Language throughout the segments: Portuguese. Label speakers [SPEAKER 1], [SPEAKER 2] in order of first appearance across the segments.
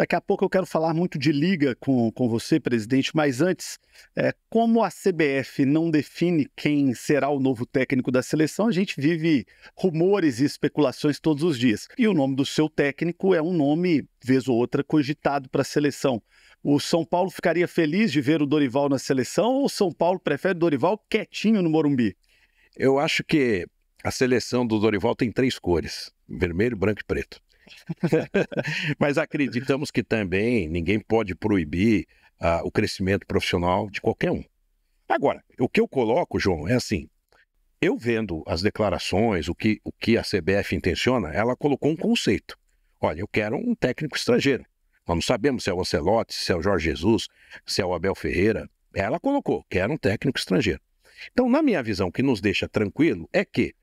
[SPEAKER 1] Daqui a pouco eu quero falar muito de liga com, com você, presidente, mas antes, é, como a CBF não define quem será o novo técnico da seleção, a gente vive rumores e especulações todos os dias. E o nome do seu técnico é um nome, vez ou outra, cogitado para a seleção. O São Paulo ficaria feliz de ver o Dorival na seleção ou o São
[SPEAKER 2] Paulo prefere Dorival quietinho no Morumbi? Eu acho que a seleção do Dorival tem três cores: vermelho, branco e preto. Mas acreditamos que também ninguém pode proibir uh, o crescimento profissional de qualquer um. Agora, o que eu coloco, João, é assim: eu vendo as declarações, o que, o que a CBF intenciona, ela colocou um conceito. Olha, eu quero um técnico estrangeiro. Nós não sabemos se é o Ancelotti, se é o Jorge Jesus, se é o Abel Ferreira. Ela colocou, quero um técnico estrangeiro. Então, na minha visão, o que nos deixa tranquilo é que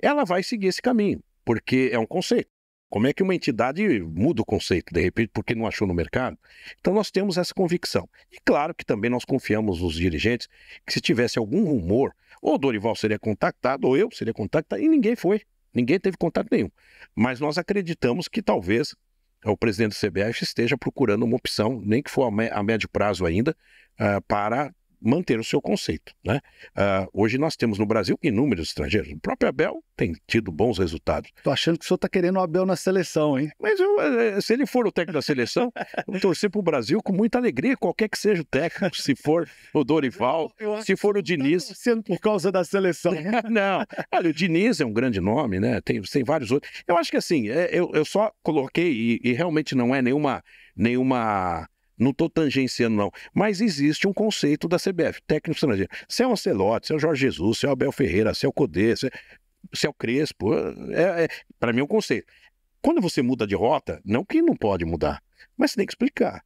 [SPEAKER 2] ela vai seguir esse caminho, porque é um conceito. Como é que uma entidade muda o conceito de repente porque não achou no mercado? Então nós temos essa convicção. E claro que também nós confiamos nos dirigentes que se tivesse algum rumor, ou o Dorival seria contactado, ou eu seria contactado, e ninguém foi. Ninguém teve contato nenhum. Mas nós acreditamos que talvez o presidente do CBF esteja procurando uma opção, nem que for a, médio prazo ainda, ah, para manter o seu conceito. Né? Uh, hoje nós temos no Brasil inúmeros estrangeiros. O próprio Abel tem tido bons resultados. Estou achando que o senhor está querendo o Abel na seleção, hein? Mas eu, eh, eh, se ele for o técnico da seleção, eu torcer para o Brasil com muita alegria, qualquer que seja o técnico, se for o Dorival, eu, eu se for o tá Diniz. sendo por causa da seleção. Não, olha, o Diniz é um grande nome, né? Tem, tem vários outros. Eu acho que assim, é, eu, eu só coloquei, e, e realmente não é nenhuma nenhuma não estou tangenciando, não. Mas existe um conceito da CBF, técnico estrangeiro. Se é o Ancelotti, se é o Jorge Jesus, se é o Abel Ferreira, se é o Codê, se é, se é o Crespo, é, é, é para mim é um conceito. Quando você muda de rota, não que não pode mudar, mas você tem que explicar.